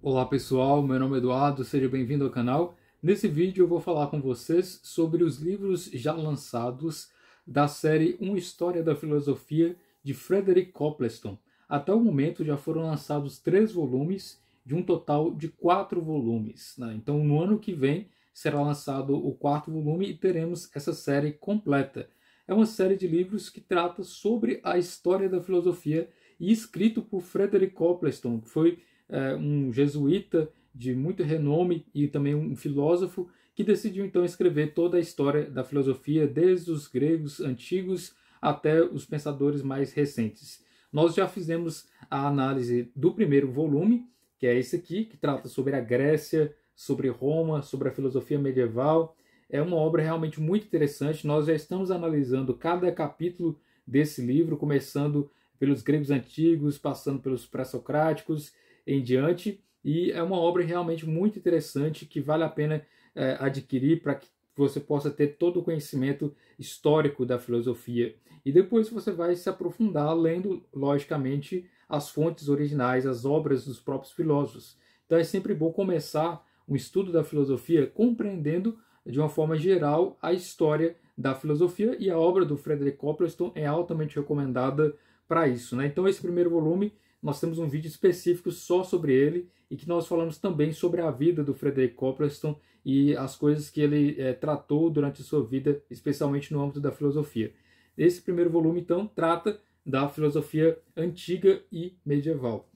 Olá pessoal, meu nome é Eduardo, seja bem-vindo ao canal. Nesse vídeo eu vou falar com vocês sobre os livros já lançados da série Uma História da Filosofia de Frederick Copleston. Até o momento já foram lançados três volumes, de um total de quatro volumes. Né? Então no ano que vem será lançado o quarto volume e teremos essa série completa. É uma série de livros que trata sobre a história da filosofia e escrito por Frederick Copleston, que foi é, um jesuíta de muito renome e também um filósofo, que decidiu então escrever toda a história da filosofia, desde os gregos antigos até os pensadores mais recentes. Nós já fizemos a análise do primeiro volume, que é esse aqui, que trata sobre a Grécia, sobre Roma, sobre a filosofia medieval. É uma obra realmente muito interessante. Nós já estamos analisando cada capítulo desse livro, começando pelos gregos antigos, passando pelos pré-socráticos em diante. E é uma obra realmente muito interessante que vale a pena é, adquirir para que você possa ter todo o conhecimento histórico da filosofia. E depois você vai se aprofundar lendo, logicamente, as fontes originais, as obras dos próprios filósofos. Então é sempre bom começar um estudo da filosofia compreendendo de uma forma geral a história da filosofia e a obra do Frederick Copleston é altamente recomendada para isso. Né? Então esse primeiro volume nós temos um vídeo específico só sobre ele e que nós falamos também sobre a vida do Frederick Copleston e as coisas que ele é, tratou durante a sua vida, especialmente no âmbito da filosofia. Esse primeiro volume, então, trata da filosofia antiga e medieval.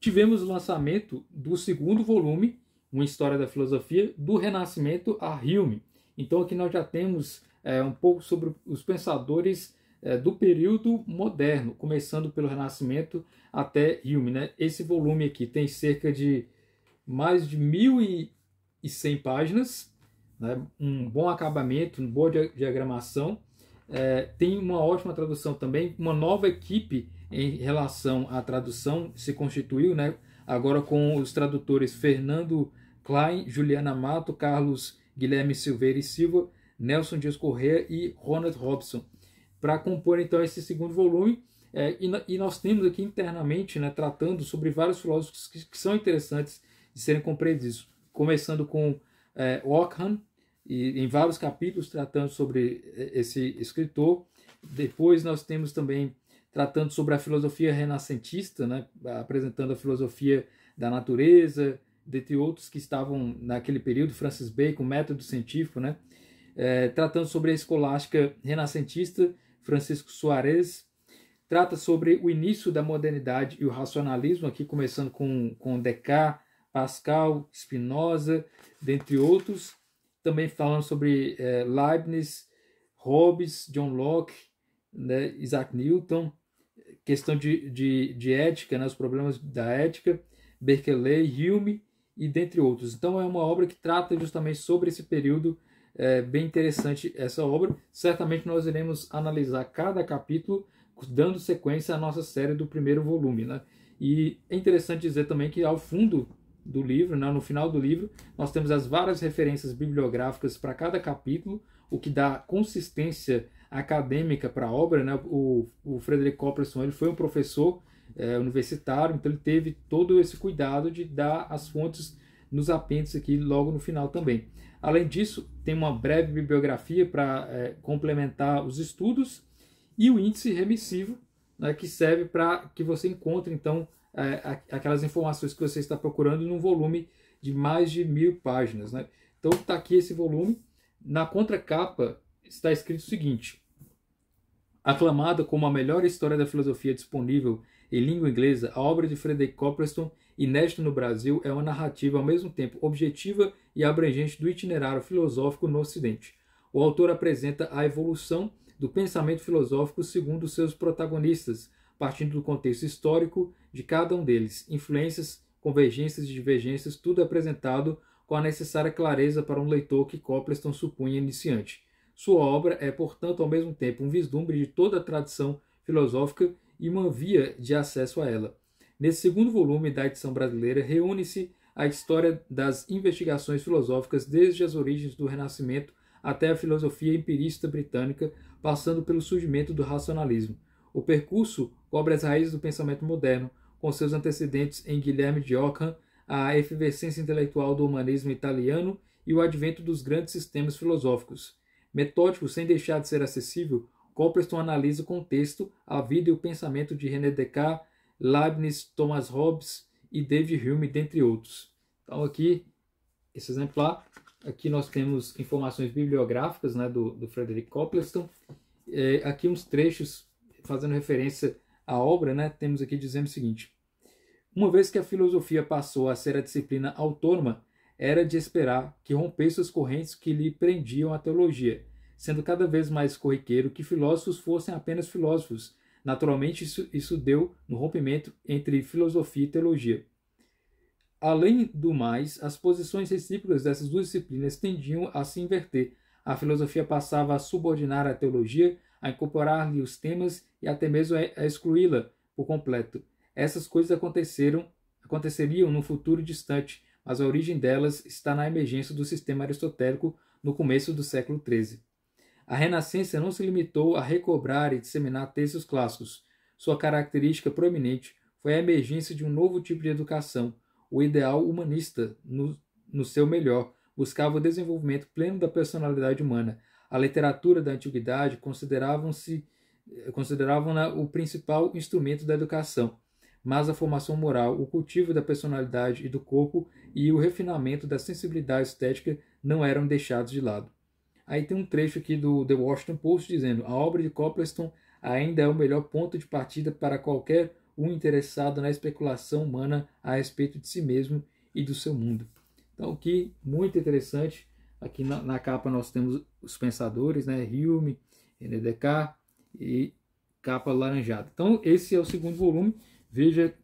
Tivemos o lançamento do segundo volume, Uma História da Filosofia, do Renascimento a Hume. Então, aqui nós já temos é, um pouco sobre os pensadores é, do período moderno, começando pelo Renascimento até Hume. Né? Esse volume aqui tem cerca de mais de 1.100 páginas, né? um bom acabamento, uma boa diagramação. É, tem uma ótima tradução também, uma nova equipe em relação à tradução se constituiu, né? agora com os tradutores Fernando Klein, Juliana Mato, Carlos Guilherme Silveira e Silva, Nelson Dias Correa e Ronald Robson para compor então esse segundo volume. É, e, e, nós temos aqui internamente, né, tratando sobre vários filósofos que, que são interessantes de serem compreendidos, começando com é, Ockham, e em vários capítulos tratando sobre é, esse escritor. Depois nós temos também tratando sobre a filosofia renascentista, né, apresentando a filosofia da natureza, dentre outros que estavam naquele período, Francis Bacon, método científico, né, é, tratando sobre a escolástica renascentista Francisco Soares, trata sobre o início da modernidade e o racionalismo, aqui começando com, com Descartes, Pascal, Spinoza, dentre outros. Também falando sobre eh, Leibniz, Hobbes, John Locke, né, Isaac Newton, questão de, de, de ética, né, os problemas da ética, Berkeley, Hume e dentre outros. Então é uma obra que trata justamente sobre esse período é bem interessante essa obra. Certamente nós iremos analisar cada capítulo, dando sequência à nossa série do primeiro volume. Né? E é interessante dizer também que ao fundo do livro, né, no final do livro, nós temos as várias referências bibliográficas para cada capítulo, o que dá consistência acadêmica para a obra. Né? O, o Frederick Copperson ele foi um professor é, universitário, então ele teve todo esse cuidado de dar as fontes nos apêndices aqui logo no final também. Além disso, tem uma breve bibliografia para é, complementar os estudos e o índice remissivo, né, que serve para que você encontre então é, aquelas informações que você está procurando num volume de mais de mil páginas. Né? Então está aqui esse volume. Na contracapa está escrito o seguinte: aclamada como a melhor história da filosofia disponível em língua inglesa, a obra de Frederick Coppleston Inesto no Brasil, é uma narrativa ao mesmo tempo objetiva e abrangente do itinerário filosófico no Ocidente. O autor apresenta a evolução do pensamento filosófico segundo seus protagonistas, partindo do contexto histórico de cada um deles, influências, convergências e divergências, tudo apresentado com a necessária clareza para um leitor que Copleston supunha iniciante. Sua obra é, portanto, ao mesmo tempo um vislumbre de toda a tradição filosófica e uma via de acesso a ela. Nesse segundo volume da edição brasileira, reúne-se a história das investigações filosóficas desde as origens do Renascimento até a filosofia empirista britânica, passando pelo surgimento do racionalismo. O percurso cobre as raízes do pensamento moderno, com seus antecedentes em Guilherme de Ockham, a efervescência intelectual do humanismo italiano e o advento dos grandes sistemas filosóficos. Metódico sem deixar de ser acessível, Copleston analisa o contexto, a vida e o pensamento de René Descartes, Leibniz, Thomas Hobbes e David Hume, dentre outros. Então aqui, esse exemplar, aqui nós temos informações bibliográficas né, do, do Frederick Copleston, é, aqui uns trechos fazendo referência à obra, né, temos aqui dizendo o seguinte, uma vez que a filosofia passou a ser a disciplina autônoma, era de esperar que rompesse as correntes que lhe prendiam a teologia, sendo cada vez mais corriqueiro que filósofos fossem apenas filósofos, Naturalmente, isso, isso deu no rompimento entre filosofia e teologia. Além do mais, as posições recíprocas dessas duas disciplinas tendiam a se inverter. A filosofia passava a subordinar a teologia, a incorporar-lhe os temas e até mesmo a excluí-la por completo. Essas coisas aconteceram, aconteceriam no futuro distante, mas a origem delas está na emergência do sistema aristotélico no começo do século XIII a Renascença não se limitou a recobrar e disseminar textos clássicos. Sua característica proeminente foi a emergência de um novo tipo de educação, o ideal humanista, no, no seu melhor, buscava o desenvolvimento pleno da personalidade humana. A literatura da antiguidade consideravam-se eh, consideravam-na o principal instrumento da educação, mas a formação moral, o cultivo da personalidade e do corpo e o refinamento da sensibilidade estética não eram deixados de lado. Aí tem um trecho aqui do The Washington Post dizendo: a obra de Copleston ainda é o melhor ponto de partida para qualquer um interessado na especulação humana a respeito de si mesmo e do seu mundo. Então, aqui, muito interessante. Aqui na, na capa nós temos os pensadores, né? Hume, René Descartes e capa laranjada. Então, esse é o segundo volume. Veja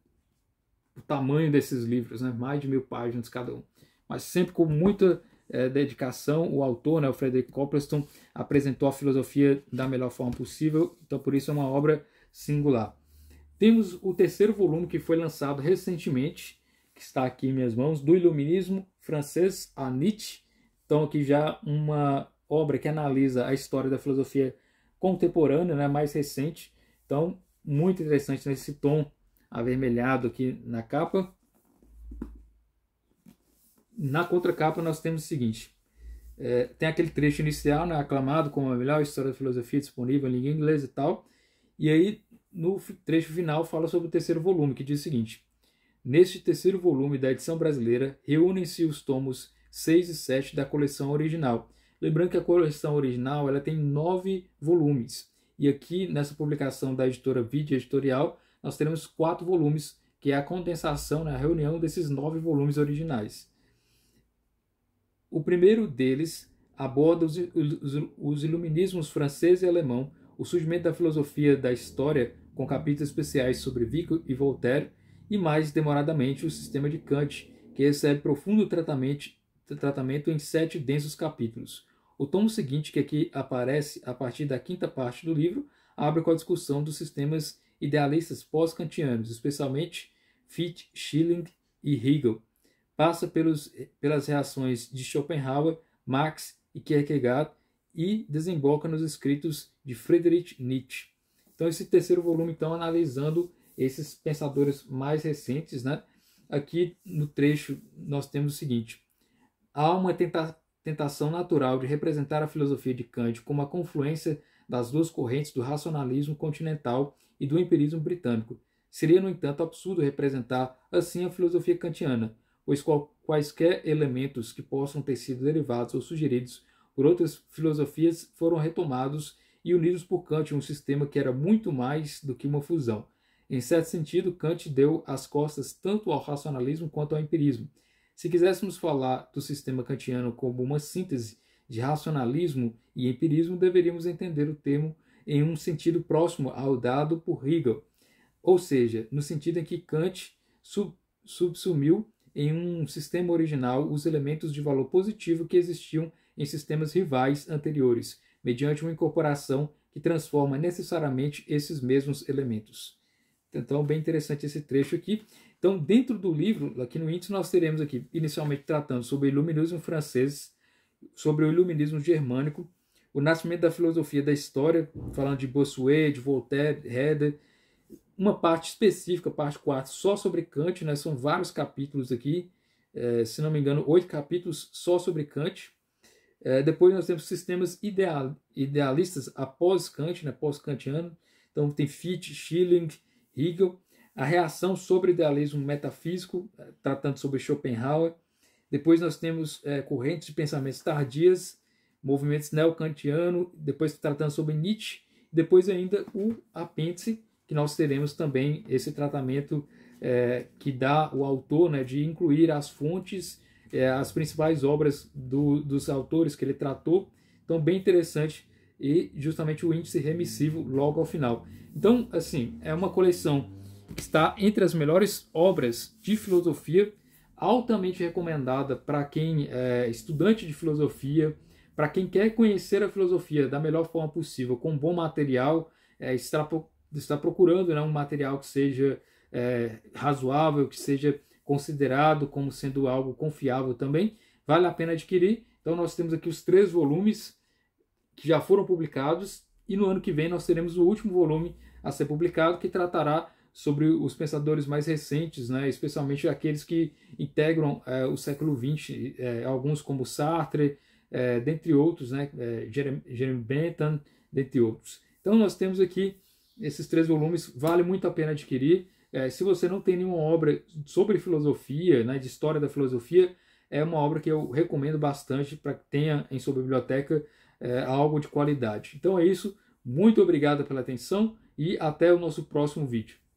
o tamanho desses livros, né? mais de mil páginas cada um. Mas sempre com muita é, dedicação, o autor, né, o Frederick Copleston, apresentou a filosofia da melhor forma possível, então por isso é uma obra singular. Temos o terceiro volume que foi lançado recentemente, que está aqui em minhas mãos, do Iluminismo francês a Nietzsche. Então aqui já uma obra que analisa a história da filosofia contemporânea, né, mais recente. Então, muito interessante nesse tom avermelhado aqui na capa. Na contracapa nós temos o seguinte. É, tem aquele trecho inicial, né, aclamado como a melhor história da filosofia disponível em língua inglesa e tal. E aí, no trecho final, fala sobre o terceiro volume, que diz o seguinte. Neste terceiro volume da edição brasileira, reúnem-se os tomos 6 e 7 da coleção original. Lembrando que a coleção original ela tem nove volumes. E aqui, nessa publicação da editora Vídeo Editorial, nós teremos quatro volumes, que é a condensação, né, a reunião desses nove volumes originais. O primeiro deles aborda os, os, os iluminismos francês e alemão, o surgimento da filosofia da história, com capítulos especiais sobre Vico e Voltaire, e mais demoradamente o sistema de Kant, que recebe profundo tratamento, tratamento em sete densos capítulos. O tomo seguinte, que aqui aparece a partir da quinta parte do livro, abre com a discussão dos sistemas idealistas pós-kantianos, especialmente Fichte, Schilling e Hegel, passa pelos, pelas reações de Schopenhauer, Marx e Kierkegaard e desemboca nos escritos de Friedrich Nietzsche. Então esse terceiro volume então analisando esses pensadores mais recentes, né? Aqui no trecho nós temos o seguinte: há uma tenta tentação natural de representar a filosofia de Kant como a confluência das duas correntes do racionalismo continental e do empirismo britânico. Seria, no entanto, absurdo representar assim a filosofia kantiana, pois quaisquer elementos que possam ter sido derivados ou sugeridos por outras filosofias foram retomados e unidos por Kant em um sistema que era muito mais do que uma fusão. Em certo sentido, Kant deu as costas tanto ao racionalismo quanto ao empirismo. Se quiséssemos falar do sistema kantiano como uma síntese de racionalismo e empirismo, deveríamos entender o termo em um sentido próximo ao dado por Hegel, ou seja, no sentido em que Kant sub subsumiu em um sistema original os elementos de valor positivo que existiam em sistemas rivais anteriores, mediante uma incorporação que transforma necessariamente esses mesmos elementos. Então, bem interessante esse trecho aqui. Então, dentro do livro, aqui no índice, nós teremos aqui, inicialmente tratando sobre o iluminismo francês, sobre o iluminismo germânico, o nascimento da filosofia da história, falando de Bossuet, de Voltaire, Herder, uma parte específica, parte 4, só sobre Kant, né? são vários capítulos aqui, é, se não me engano, oito capítulos só sobre Kant. É, depois nós temos sistemas ideal, idealistas após Kant, né? pós-kantiano. Então tem Fichte, Schilling, Hegel. A reação sobre idealismo metafísico, é, tratando sobre Schopenhauer. Depois nós temos é, correntes de pensamentos tardias, movimentos neocantiano, depois tratando sobre Nietzsche. Depois ainda o apêndice que nós teremos também esse tratamento é, que dá o autor né, de incluir as fontes, é, as principais obras do, dos autores que ele tratou. Então, bem interessante e justamente o índice remissivo logo ao final. Então, assim, é uma coleção que está entre as melhores obras de filosofia, altamente recomendada para quem é estudante de filosofia, para quem quer conhecer a filosofia da melhor forma possível, com bom material, é, extrapo está procurando né, um material que seja é, razoável, que seja considerado como sendo algo confiável também, vale a pena adquirir. Então nós temos aqui os três volumes que já foram publicados e no ano que vem nós teremos o último volume a ser publicado que tratará sobre os pensadores mais recentes, né, especialmente aqueles que integram é, o século XX, é, alguns como Sartre, é, dentre outros, né, é, Jeremy Bentham, dentre outros. Então nós temos aqui esses três volumes vale muito a pena adquirir. É, se você não tem nenhuma obra sobre filosofia, né, de história da filosofia, é uma obra que eu recomendo bastante para que tenha em sua biblioteca é, algo de qualidade. Então é isso. Muito obrigado pela atenção e até o nosso próximo vídeo.